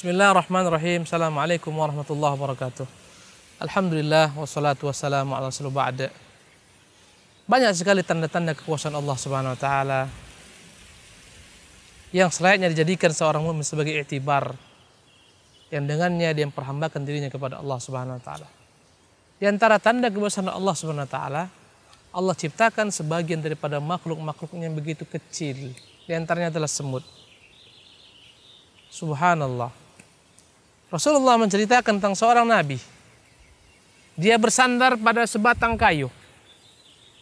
Bismillahirrahmanirrahim. Assalamualaikum warahmatullahi wabarakatuh. Alhamdulillah wassalatu wassalamu ala ba'da. Banyak sekali tanda-tanda kekuasaan Allah Subhanahu wa taala yang selayaknya dijadikan seorang mukmin sebagai i'tibar yang dengannya dia memperhambakan dirinya kepada Allah Subhanahu wa taala. Di antara tanda kekuasaan Allah Subhanahu wa taala, Allah ciptakan sebagian daripada makhluk-makhluknya yang begitu kecil. Di antaranya adalah semut. Subhanallah Rasulullah menceritakan tentang seorang nabi. Dia bersandar pada sebatang kayu.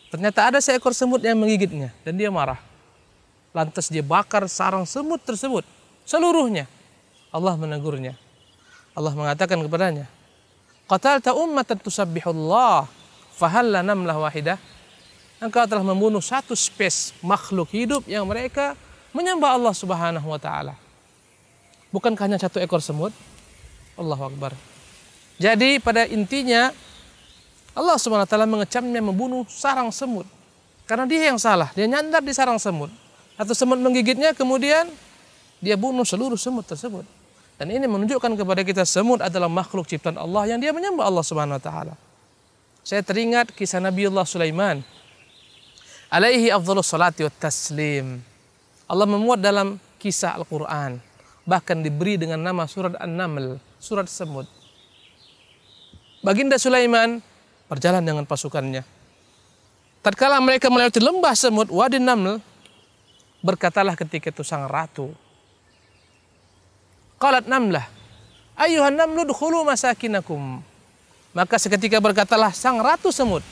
Ternyata ada seekor semut yang menggigitnya dan dia marah. Lantas dia bakar sarang semut tersebut seluruhnya. Allah menegurnya. Allah mengatakan kepadanya, "Qatalta ummatan tusabbihullah fahalla namlah wahidah?" Engkau telah membunuh satu spes makhluk hidup yang mereka menyembah Allah Subhanahu wa taala. Bukankah hanya satu ekor semut? Allah Akbar. Jadi pada intinya Allah subhanahu wa taala mengecamnya membunuh sarang semut. Karena dia yang salah, dia nyandar di sarang semut. Atau semut menggigitnya kemudian dia bunuh seluruh semut tersebut. Dan ini menunjukkan kepada kita semut adalah makhluk ciptaan Allah yang dia menyembah Allah Subhanahu wa taala. Saya teringat kisah Nabi Nabiullah Sulaiman. Alaihi afdhalus salati wa taslim. Allah memuat dalam kisah Al-Qur'an bahkan diberi dengan nama surat An-Naml surat semut. Baginda Sulaiman berjalan dengan pasukannya. Tatkala mereka melewati lembah semut Wadi Naml, berkatalah ketika itu sang ratu. Qalat Namlah, ayuhan namlud khulu masakinakum. Maka seketika berkatalah sang ratu semut.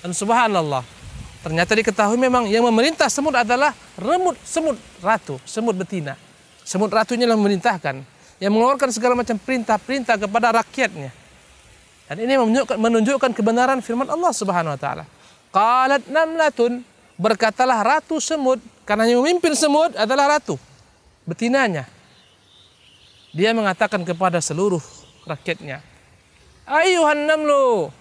Dan subhanallah, ternyata diketahui memang yang memerintah semut adalah remut semut ratu, semut betina. Semut ratunya yang memerintahkan yang mengeluarkan segala macam perintah-perintah kepada rakyatnya. Dan ini menunjukkan, menunjukkan kebenaran firman Allah Subhanahu wa taala. Qalat namlatun berkatalah ratu semut karena yang memimpin semut adalah ratu betinanya. Dia mengatakan kepada seluruh rakyatnya, "Ayuhan namlu,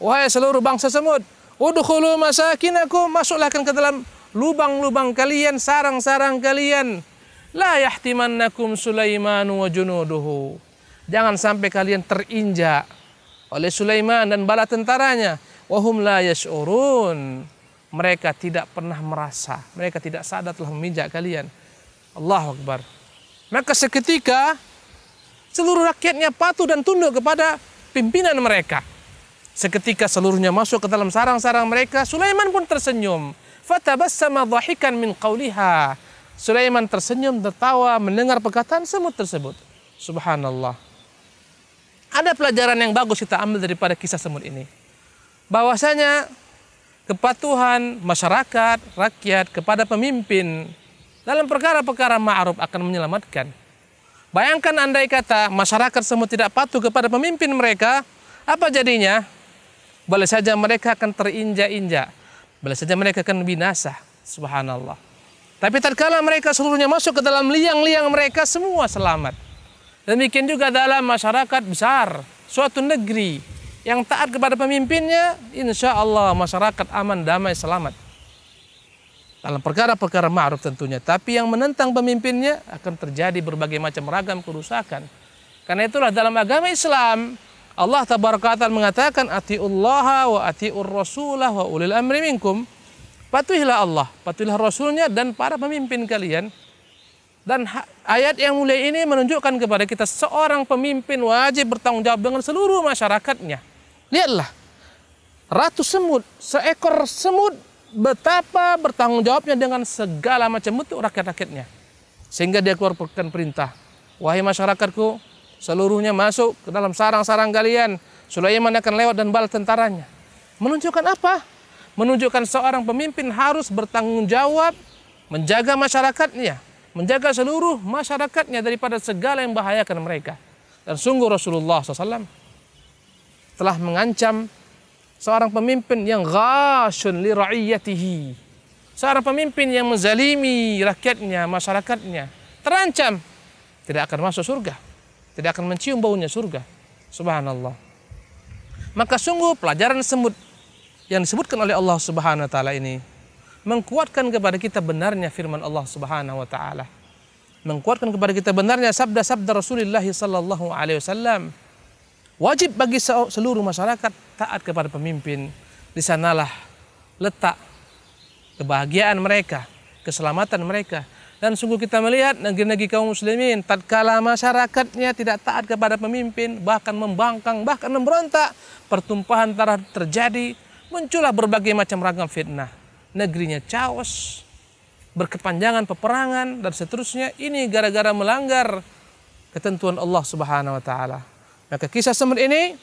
wahai seluruh bangsa semut, udkhulu masakinakum, masuklah ke dalam lubang-lubang kalian, sarang-sarang kalian." La yahtimannakum Sulaiman wa junuduhu. Jangan sampai kalian terinjak oleh Sulaiman dan bala tentaranya. Wahum la yash'urun. Mereka tidak pernah merasa. Mereka tidak sadar telah meminjak kalian. Allah Akbar. Maka seketika seluruh rakyatnya patuh dan tunduk kepada pimpinan mereka. Seketika seluruhnya masuk ke dalam sarang-sarang mereka, Sulaiman pun tersenyum. Fatabassama dhahikan min qawliha. Sulaiman tersenyum, tertawa, mendengar perkataan semut tersebut. Subhanallah. Ada pelajaran yang bagus kita ambil daripada kisah semut ini. Bahwasanya kepatuhan masyarakat, rakyat kepada pemimpin dalam perkara-perkara ma'ruf akan menyelamatkan. Bayangkan andai kata masyarakat semut tidak patuh kepada pemimpin mereka, apa jadinya? Boleh saja mereka akan terinjak-injak. Boleh saja mereka akan binasa. Subhanallah. Tapi tatkala mereka seluruhnya masuk ke dalam liang-liang mereka semua selamat. dan Demikian juga dalam masyarakat besar, suatu negeri yang taat kepada pemimpinnya, insya Allah masyarakat aman, damai, selamat. Dalam perkara-perkara ma'ruf tentunya. Tapi yang menentang pemimpinnya akan terjadi berbagai macam ragam kerusakan. Karena itulah dalam agama Islam, Allah Tabarakatan mengatakan, Ati'ullaha wa ati'ur rasulah wa ulil amri minkum. Patuhilah Allah, patuhilah Rasulnya dan para pemimpin kalian. Dan ayat yang mulia ini menunjukkan kepada kita seorang pemimpin wajib bertanggung jawab dengan seluruh masyarakatnya. Lihatlah, ratu semut, seekor semut betapa bertanggung jawabnya dengan segala macam bentuk rakyat-rakyatnya. Sehingga dia keluarkan perintah, wahai masyarakatku, seluruhnya masuk ke dalam sarang-sarang kalian. Sulaiman akan lewat dan balas tentaranya. Menunjukkan apa? menunjukkan seorang pemimpin harus bertanggung jawab menjaga masyarakatnya, menjaga seluruh masyarakatnya daripada segala yang bahayakan mereka. Dan sungguh Rasulullah SAW telah mengancam seorang pemimpin yang ghasyun li ra'iyatihi. Seorang pemimpin yang menzalimi rakyatnya, masyarakatnya, terancam tidak akan masuk surga, tidak akan mencium baunya surga. Subhanallah. Maka sungguh pelajaran semut yang disebutkan oleh Allah Subhanahu wa taala ini menguatkan kepada kita benarnya firman Allah Subhanahu wa taala. menguatkan kepada kita benarnya sabda-sabda Rasulullah sallallahu alaihi wasallam. Wajib bagi seluruh masyarakat taat kepada pemimpin. Di sanalah letak kebahagiaan mereka, keselamatan mereka. Dan sungguh kita melihat negeri-negeri kaum muslimin tatkala masyarakatnya tidak taat kepada pemimpin, bahkan membangkang, bahkan memberontak, pertumpahan darah terjadi, muncullah berbagai macam ragam fitnah. Negerinya chaos, berkepanjangan peperangan dan seterusnya. Ini gara-gara melanggar ketentuan Allah Subhanahu wa taala. Maka kisah Samud ini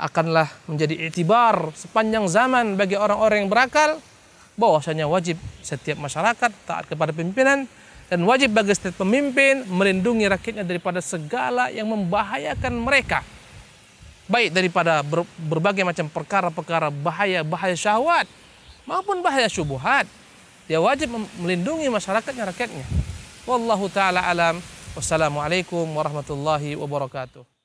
akanlah menjadi itibar sepanjang zaman bagi orang-orang yang berakal bahwasanya wajib setiap masyarakat taat kepada pimpinan dan wajib bagi setiap pemimpin melindungi rakyatnya daripada segala yang membahayakan mereka baik daripada ber, berbagai macam perkara-perkara bahaya-bahaya syahwat maupun bahaya syubuhat. Dia wajib melindungi masyarakatnya, rakyatnya. Wallahu taala alam. Wassalamualaikum warahmatullahi wabarakatuh.